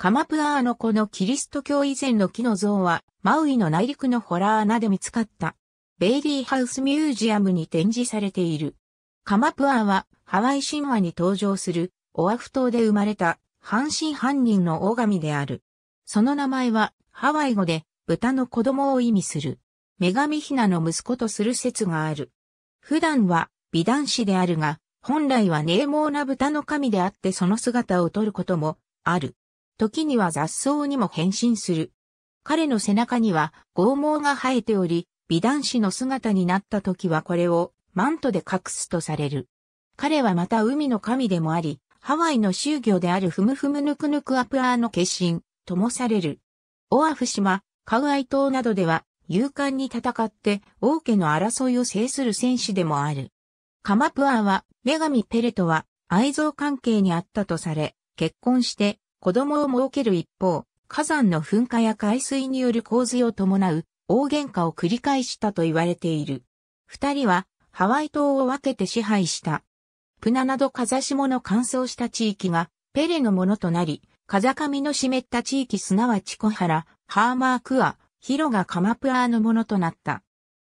カマプアーのこのキリスト教以前の木の像は、マウイの内陸のホラー穴で見つかった。ベイリーハウスミュージアムに展示されている。カマプアーは、ハワイ神話に登場する、オアフ島で生まれた、半身半人の大神である。その名前は、ハワイ語で、豚の子供を意味する。女神ヒナの息子とする説がある。普段は、美男子であるが、本来は名猛な豚の神であってその姿を取ることも、ある。時には雑草にも変身する。彼の背中には剛毛が生えており、美男子の姿になった時はこれをマントで隠すとされる。彼はまた海の神でもあり、ハワイの宗教であるふむふむぬくぬくアプアーの化身、ともされる。オアフ島、カウアイ島などでは、勇敢に戦って王家の争いを制する戦士でもある。カマプアーは、女神ペレとは愛憎関係にあったとされ、結婚して子供を設ける一方、火山の噴火や海水による洪水を伴う大喧嘩を繰り返したと言われている。二人はハワイ島を分けて支配した。プナなど風下の乾燥した地域がペレのものとなり、風上の湿った地域すなわち小原、ハーマークア、ロがカマプアーのものとなった。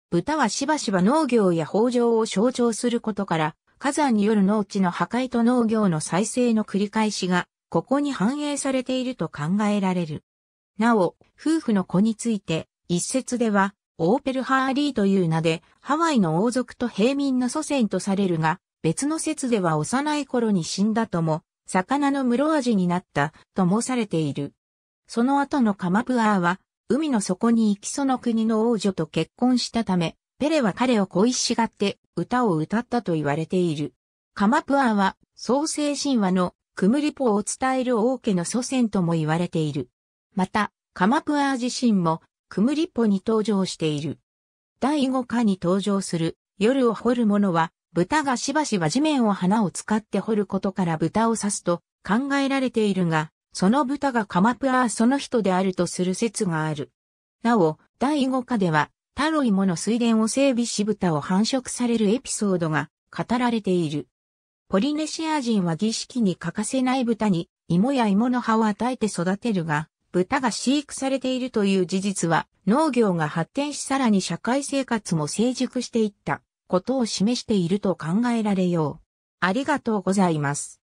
豚はしばしば農業や豊穣を象徴することから、火山による農地の破壊と農業の再生の繰り返しがここに反映されていると考えられる。なお、夫婦の子について、一説では、オーペルハーリーという名で、ハワイの王族と平民の祖先とされるが、別の説では幼い頃に死んだとも、魚の室味になったともされている。その後のカマプアーは、海の底に行きその国の王女と結婚したため、ペレは彼を恋しがって歌を歌ったと言われている。カマプアーは創世神話のクムリポを伝える王家の祖先とも言われている。また、カマプアー自身も、クムリポに登場している。第5課に登場する、夜を掘る者は、豚がしばしば地面を花を使って掘ることから豚を刺すと考えられているが、その豚がカマプアーその人であるとする説がある。なお、第5課では、タロイモの水田を整備し豚を繁殖されるエピソードが語られている。ポリネシア人は儀式に欠かせない豚に芋や芋の葉を与えて育てるが、豚が飼育されているという事実は農業が発展しさらに社会生活も成熟していったことを示していると考えられよう。ありがとうございます。